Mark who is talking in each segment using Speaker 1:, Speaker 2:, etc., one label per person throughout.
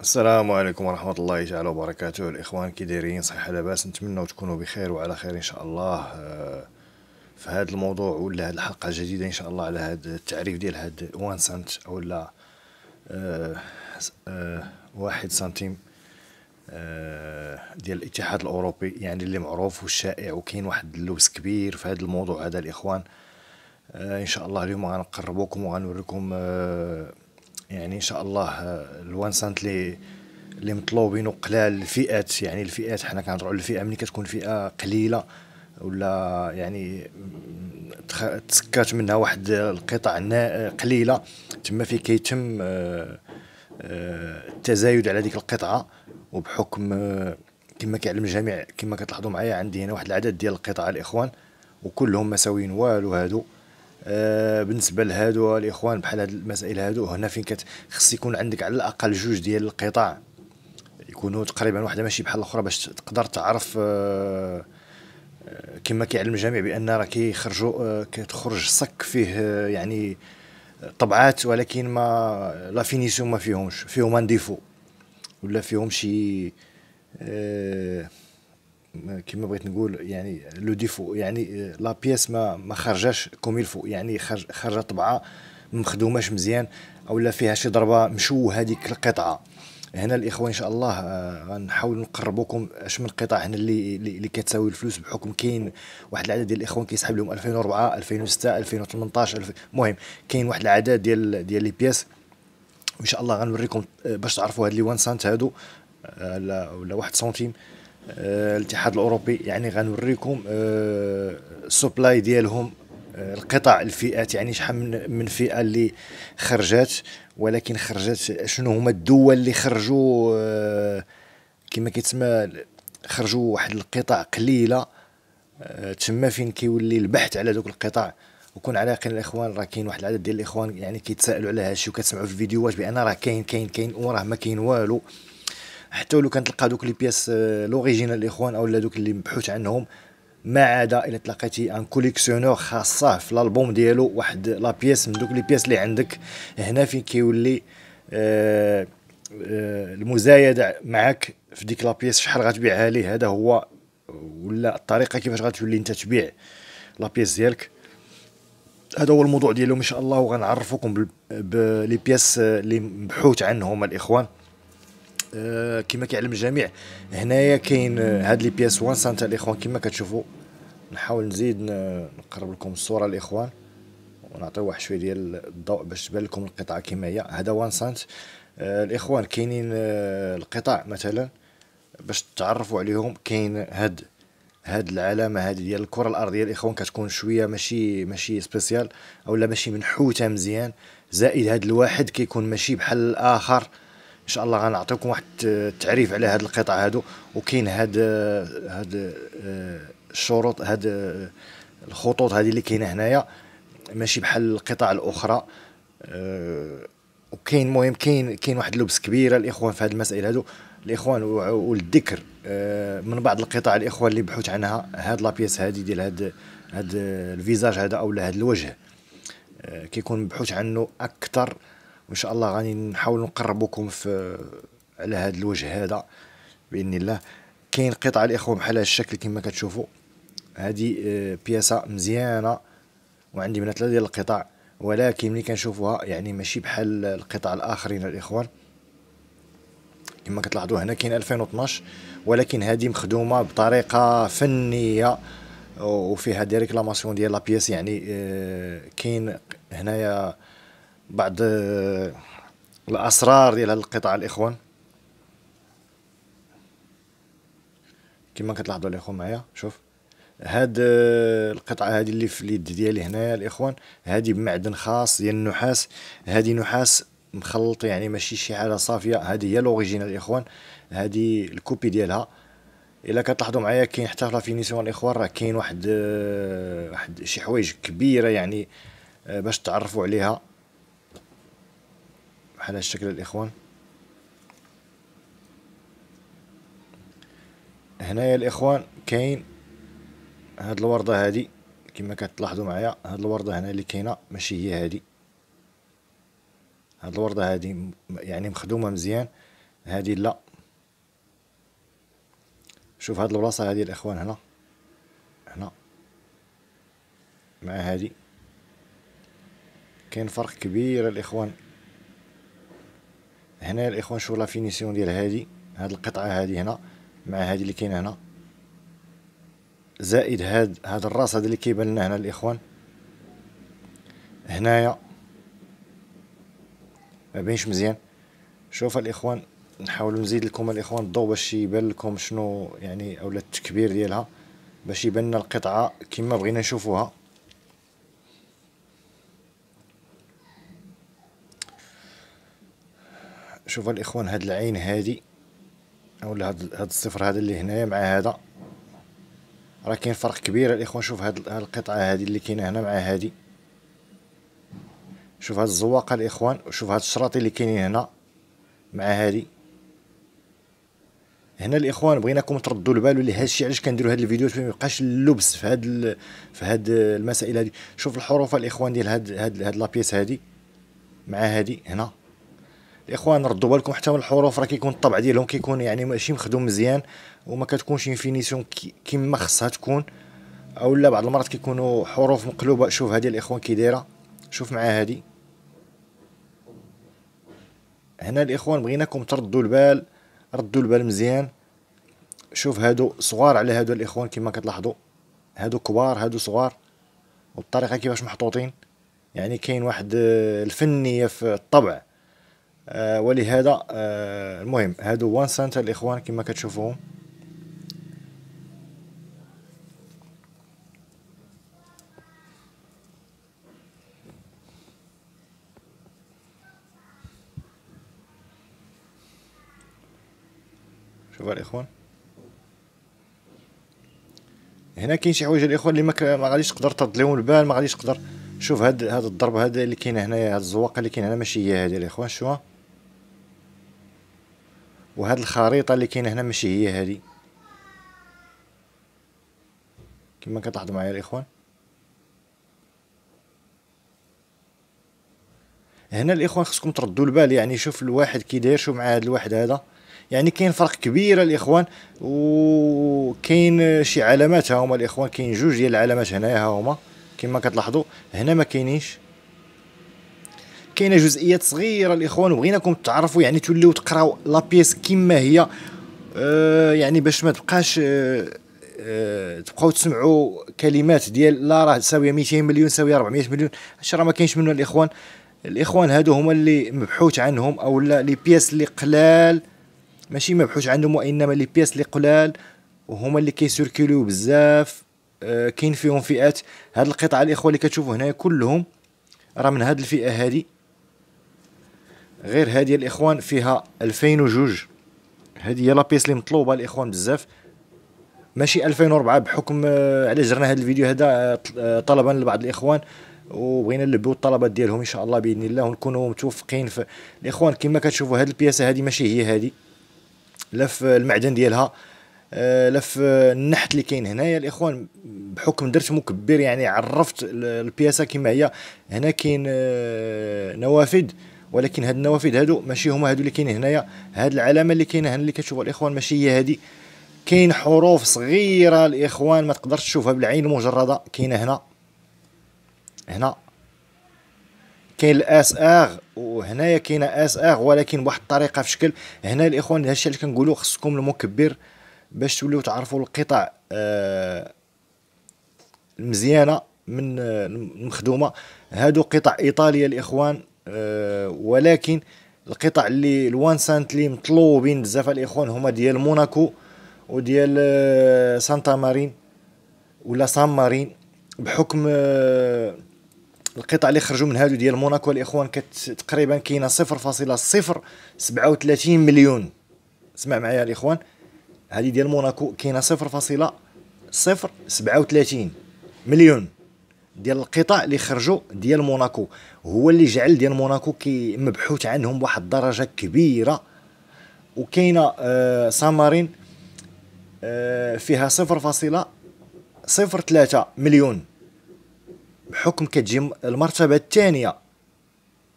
Speaker 1: السلام عليكم ورحمة الله تعالى وبركاته الإخوان كي دايرين صحيح لاباس نتمنى تكونوا بخير وعلى خير إن شاء الله آه، في هذا الموضوع ولا هذه الحلقة الجديدة إن شاء الله على هذا التعريف ديال هذا وان سنت ولا آه، آه، واحد سنتيم ديال الاتحاد الأوروبي يعني اللي معروف والشائع وكاين واحد اللبس كبير في هذا الموضوع هذا الإخوان ان شاء الله اليوم غنقربوكم وغنوريكم يعني ان شاء الله آه، الوانسانت اللي اللي مطلوبين وقلال الفئات يعني الفئات حنا كنهضروا على الفئه ملي كتكون فئه قليله ولا يعني تسكات منها واحد القطع قليله تما في كيتم آه، آه، التزايد على ديك القطعه وبحكم كما كيعلم الجميع كما كتلاحظوا معايا عندي هنا واحد العدد ديال القطع الاخوان وكلهم ما ساويين والو هادو آه، بالنسبه لهادو الاخوان بحال هاد المسائل هادو هنا فين خص يكون عندك على الاقل جوج ديال القطاع يكونوا تقريبا واحده ماشي بحال الاخرى باش تقدر تعرف آه، آه، كما كيعلم الجميع بان راه كيخرجوا كتخرج صك فيه يعني طبعات ولكن ما لا فينيسيون ما فيهمش فيهم ان ديفو ولا فيهم شي كما بغيت نقول يعني لو ديفو يعني لا بياس ما ما خرجاش كوم الفو يعني خرج خرجت طبعه ما مخدوماش مزيان اولا فيها شي ضربه مشوه هذيك القطعه هنا الاخوه ان شاء الله آه، غنحاول نقربوكم اش من قطع هنا اللي اللي كتساوي الفلوس بحكم كاين واحد العدد ديال الاخوان كيسحب لهم 2004 2006 2018 المهم كاين واحد العدد ديال ديال لي بياس ان شاء الله غنوريكم آه، باش تعرفوا هاد لي وان سنت هادو آه، ولا واحد سنتيم آه، الاتحاد الاوروبي يعني غنوريكم السبلاي آه، ديالهم آه، القطع الفئات يعني شحال من من فئه اللي خرجات ولكن خرجات شنو هما الدول اللي خرجوا كما كيتسمى خرجوا واحد القطع قليله تما فين كيولي البحث على ذوك القطع وكون على يقين الاخوان راه كاين واحد العدد ديال الاخوان يعني كيتسائلوا على هادشي وكتسمعوا في الفيديوهات بان راه كاين كاين كاين وراه ما كاين والو حتى ولو تلقى دوك لي بياس آه، لوريجينال الاخوان اولا دوك اللي مبحوث عنهم ما عدا الا تلاقيتي ان كوليكسيونور خاصه في الالبوم ديالو واحد لا بياس من دوك لي بياس اللي عندك هنا فين كيولي آه، آه، المزايده معك في ديك لا بياس شحال غتبيعها ليه هذا هو ولا الطريقه كيفاش غتولي انت تبيع لا بياس ديالك هذا هو الموضوع ديالو ان شاء الله وغنعرفكم بلي بياس اللي مبحوث عنهم الاخوان آه، كما كيعلم الجميع هنايا كاين آه، هاد لي بياس وان سانتا الاخوان كما كتشوفوا نحاول نزيد نقرب لكم الصوره الاخوان ونعطي واحد شويه ديال الضوء باش تبان لكم القطعه كما هي هذا وان سانت آه، الاخوان كاينين القطع مثلا باش تعرفوا عليهم كاين هاد هاد العلامه هذه ديال الكره الارضيه الاخوان كتكون شويه ماشي ماشي سبيسيال اولا ماشي منحوته مزيان زائد هاد الواحد كيكون ماشي بحال الاخر ان شاء الله غنعطيكم واحد التعريف على هاد القطع هادو وكاين هاد هاد آه، الشروط هاد آه، الخطوط هذه اللي كاينه هنايا ماشي بحال القطع الاخرى آه، وكاين مهم كاين كاين واحد اللبس كبيره الاخوان في هاد المسائل هادو الاخوان والذكر من بعض القطع الاخوان اللي بحوت عنها هاد لابيس هادي ديال هاد هاد الفيزاج هذا او هاد الوجه كيكون مبحوث عنه اكثر وان شاء الله غادي نحاول نقربكم في على هذا الوجه هذا باذن الله كاين قطع الاخوه بحال هذا الشكل كما كتشوفوا هذه آه، بياسه مزيانه وعندي من ثلاثه ديال القطع ولكن ملي كنشوفوها يعني ماشي بحال القطع الاخرين الاخوان كما كتلاحظوا هنا كاين 2012 ولكن هذه مخدومه بطريقه فنيه وفيها ديريكلاماسيون ديال ديال بياس يعني آه، كاين هنايا بعض آه، الاسرار ديال هاد الاخوان كما كتلاحظوا الاخوان معايا شوف هاد آه، القطعه هادي اللي في اليد ديالي هنايا الاخوان هادي بمعدن خاص ديال النحاس هادي نحاس مخلط يعني ماشي شي حاجه صافيه هادي هي لوريجينال الاخوان هادي الكوبي ديالها الا كتلاحظوا معايا كاين حتى في فينيسيون الاخوان راه كاين واحد آه، واحد شي حوايج كبيره يعني باش تعرفوا عليها على الشكل الإخوان هنايا الإخوان كاين هاد الوردة هادي كما كتلاحظوا معايا هاد الوردة هنا اللي كاينة ماشي هي هادي هاد الوردة هادي يعني مخدومة مزيان هادي لا شوف هاد البلاصة هادي الإخوان هنا هنا مع هادي كاين فرق كبير الإخوان هنا الاخوان شوف لا فينيسيون ديال هذه هاد القطعه هذه هنا مع هذه اللي كاينه هنا زائد هاد هاد الراس هذا اللي كيبان لنا هنا الاخوان هنايا ما بينش مزيان شوف الاخوان نحاول نزيد لكم الاخوان الضوء باش يبان لكم شنو يعني اولا التكبير ديالها باش يبان لنا القطعه كما بغينا نشوفوها شوف الاخوان هاد العين هادي اولا هاد, هاد الصفر هذا اللي هنايا مع هذا راه كاين فرق كبير الاخوان شوف هاد القطعه هادي اللي كاينه هنا مع هادي شوف هاد الزواقه الاخوان وشوف هاد الشراطي اللي كاينين هنا مع هادي هنا الاخوان بغيناكم تردوا البال لهذا الشيء علاش كنديروا هاد الفيديوهات باش ما يبقاش اللبس في هاد في هاد المسائل هادي شوف الحروف الاخوان ديال هاد هاد لابيس هادي مع هادي هنا الاخوان ردوا بالكم حتى من الحروف راه كيكون الطبع ديالهم كيكون يعني ماشي مخدوم مزيان وما كتكونش انفينيسيون كيما خصها تكون اولا بعض المرات كيكونوا حروف مقلوبه شوف هذه الاخوان كي دايره شوف مع هذه هنا الاخوان بغيناكم تردوا البال ردوا البال مزيان شوف هادو صغار على هادو الاخوان كما كتلاحظوا هادو كبار هادو صغار والطريقه كيفاش محطوطين يعني كاين واحد آه، الفنيه في الطبع آه، ولهذا آه، المهم هادو وان سنتر الاخوان كما كتشوفوهم شوفوا الاخوان هنا كاين شي حوايج الاخوان اللي ما غاديش تقدر ترد لهم البال ما غاديش تقدر شوف هاد هاد الضرب هذا اللي كاين هنايا هاد الزواقه اللي كاين هنا ماشي هي هذه الاخوان شوفوا وهاد الخريطه اللي كاينه هنا ماشي هي هذه كما كتلاحظوا معايا الاخوان هنا الاخوان خصكم تردوا البال يعني شوف الواحد كي داير شو مع هذا الواحد هذا يعني كاين فرق كبير الاخوان وكاين شي علامات ها هما الاخوان كاين جوج ديال العلامات هنايا ها هما كما كتلاحظوا هنا ما كاينينش كاينه جزئيات صغيره الاخوان وبغيناكم تعرفوا يعني توليو تقراو لا بيس كما هي أه يعني باش ما تبقاش أه أه تبقاو تسمعوا كلمات ديال لا راه ساويه 200 مليون ساويه 400 مليون هادشي راه ما كاينش منه الاخوان الاخوان هادو هما اللي مبحوث عنهم او لا لي بيس اللي قلال ماشي مبحوث عندهم وانما لي بيس اللي قلال وهما اللي كيسيركيلو بزاف آه، كاين فيهم فئات هاد القطعه الاخوه اللي كتشوفوا هنا كلهم راه من هاد الفئه هادي غير هذه الاخوان فيها 2002 هذه هي لابيس اللي مطلوبه الاخوان بزاف ماشي 2004 بحكم آه، على جرنا هذا الفيديو هذا آه، آه، طلبا لبعض الاخوان وبغينا نلبوا الطلبات ديالهم ان شاء الله باذن الله ونكونوا متوفقين في الاخوان كما كتشوفوا هذه البياسه هذه ماشي هي هذه لا في المعدن ديالها لا في النحت اللي كاين هنايا الاخوان بحكم درت مكبر يعني عرفت البياسه كما هي هنا كاين نوافذ ولكن هاد النوافذ هادو ماشي هما هادو اللي كاينين هنايا هاد العلامه اللي كاينه هنا اللي كتشوفوا الاخوان ماشي هي هادي كاين حروف صغيره الاخوان ما تقدرش تشوفها بالعين المجرده كاينه هنا هنا كاين الاس اغ وهنايا كاينه اس اغ ولكن بواحد الطريقه في شكل هنا الاخوان الشيء اللي كنقولوا خصكم المكبر باش توليو تعرفوا القطع آه المزيانه من آه، المخدومه هادو قطع ايطاليا الاخوان آه، ولكن القطع اللي سانت اللي مطلوبين بزاف الاخوان هما ديال موناكو وديال آه، سانتا مارين ولا سان مارين بحكم آه، القطع اللي خرجوا من هادو ديال موناكو الاخوان كت تقريبا كاينه 0.037 مليون اسمع معايا الاخوان هذه ديال موناكو كاينه 0.037 مليون ديال القطاع اللي خرجوا ديال موناكو هو اللي جعل ديال موناكو كي مبحوث عنهم بواحد الدرجه كبيره وكاينه آه سامارين آه فيها 0.03 مليون بحكم كتجي المرتبة الثانية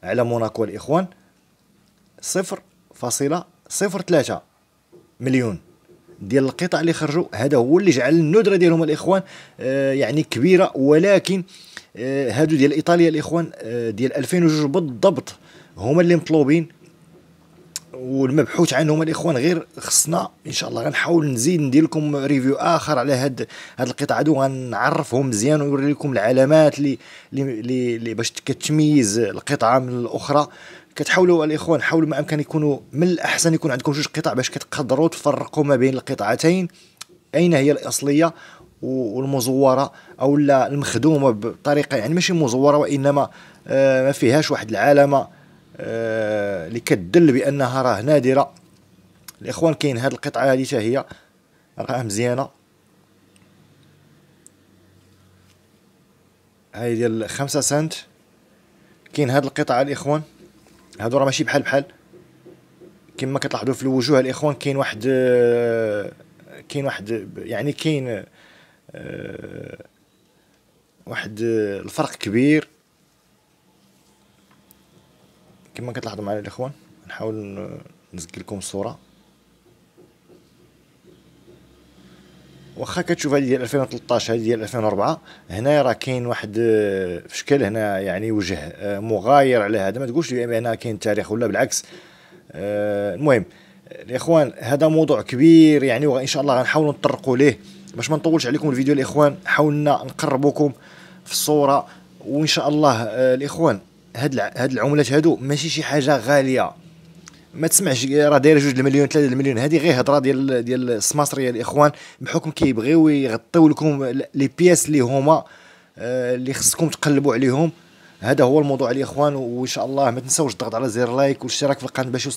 Speaker 1: على موناكو الإخوان 0.03 مليون ديال القطع اللي خرجوا هذا هو اللي جعل الندره ديالهم الاخوان آه، يعني كبيره ولكن آه، هادو ديال ايطاليا الاخوان آه، ديال 2002 بالضبط هما اللي مطلوبين والمبحوث عنهم الاخوان غير خصنا ان شاء الله غنحاول نزيد ندير لكم ريفيو اخر على هاد هاد القطع هادو غنعرفهم مزيان ونوري لكم العلامات اللي اللي باش كتميز القطعه من الاخرى كتحاولوا الاخوان حاولوا ما امكن يكونوا من الاحسن يكون عندكم جوج قطع باش كتقدروا تفرقوا ما بين القطعتين اين هي الاصليه والمزوره او المخدومه بطريقه يعني ماشي مزوره وانما آه، ما فيهاش واحد العلامه اللي آه، كتدل بانها راه نادره الاخوان كاين هاد القطعه هذه هي راه مزيانه هاي ديال 5 سنت كاين هاد القطعه الاخوان هادو راه ماشي بحال بحال كما كتلاحظوا في الوجوه الاخوان كاين واحد كاين واحد يعني كاين آه، واحد الفرق كبير كما كتلاحظوا معايا الاخوان نحاول نزكي لكم الصوره واخا كتشوف هذه ديال 2013 هذه ديال 2004 هنا راه كاين واحد آه، في شكل هنا يعني وجه آه، مغاير على هذا ما تقولش لي هنا كاين تاريخ ولا بالعكس آه، المهم الاخوان هذا موضوع كبير يعني وان شاء الله غنحاولوا نطرقوا ليه باش ما نطولش عليكم الفيديو الاخوان حاولنا نقربوكم في الصوره وان شاء الله الاخوان هاد هاد العملات هادو ماشي شي حاجه غاليه ما تسمعش راه داير جوج المليون ثلاثة المليون هذه غير هضره ديال ديال السماسريه الاخوان بحكم كيبغيو يغطيو لكم لي بياس اللي هما اللي آه، خصكم تقلبوا عليهم هذا هو الموضوع الاخوان وان شاء الله ما تنساوش الضغط على زر لايك والاشتراك في القناه باش